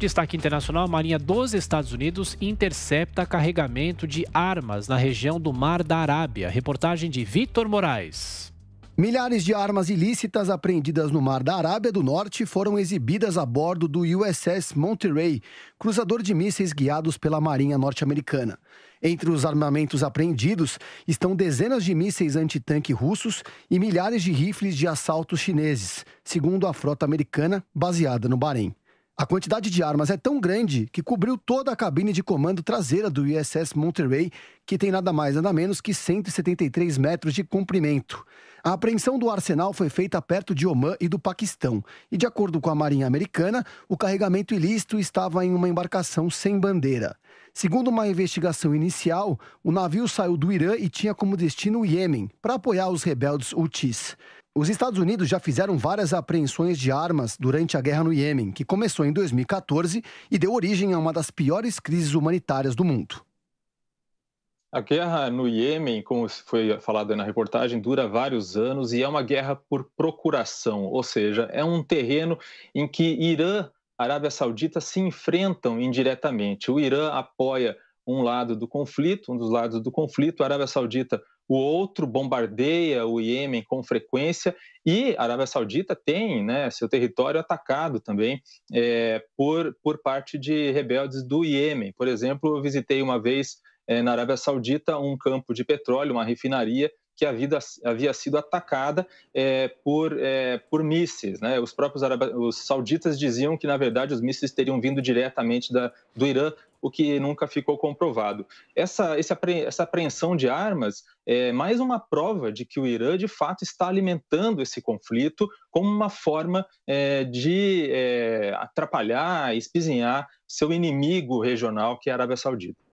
Destaque internacional: a Marinha dos Estados Unidos intercepta carregamento de armas na região do Mar da Arábia. Reportagem de Vitor Moraes. Milhares de armas ilícitas apreendidas no Mar da Arábia do Norte foram exibidas a bordo do USS Monterey, cruzador de mísseis guiados pela Marinha norte-americana. Entre os armamentos apreendidos estão dezenas de mísseis antitanque russos e milhares de rifles de assalto chineses, segundo a frota americana baseada no Bahrein. A quantidade de armas é tão grande que cobriu toda a cabine de comando traseira do ISS Monterey, que tem nada mais nada menos que 173 metros de comprimento. A apreensão do arsenal foi feita perto de Omã e do Paquistão, e de acordo com a Marinha Americana, o carregamento ilícito estava em uma embarcação sem bandeira. Segundo uma investigação inicial, o navio saiu do Irã e tinha como destino o Iêmen, para apoiar os rebeldes Houthis. Os Estados Unidos já fizeram várias apreensões de armas durante a guerra no Iêmen, que começou em 2014 e deu origem a uma das piores crises humanitárias do mundo. A guerra no Iêmen, como foi falado na reportagem, dura vários anos e é uma guerra por procuração, ou seja, é um terreno em que Irã Arábia Saudita se enfrentam indiretamente. O Irã apoia um lado do conflito, um dos lados do conflito, a Arábia Saudita o outro bombardeia o Iêmen com frequência e a Arábia Saudita tem né, seu território atacado também é, por, por parte de rebeldes do Iêmen. Por exemplo, eu visitei uma vez é, na Arábia Saudita um campo de petróleo, uma refinaria que havia, havia sido atacada é, por, é, por mísseis. Né? Os próprios os sauditas diziam que, na verdade, os mísseis teriam vindo diretamente da, do Irã, o que nunca ficou comprovado. Essa, esse, essa apreensão de armas eh, é mais uma prova de que o Irã, de fato, está alimentando esse conflito como uma forma é, de é, atrapalhar, espizinhar seu inimigo regional, que é a Arábia Saudita.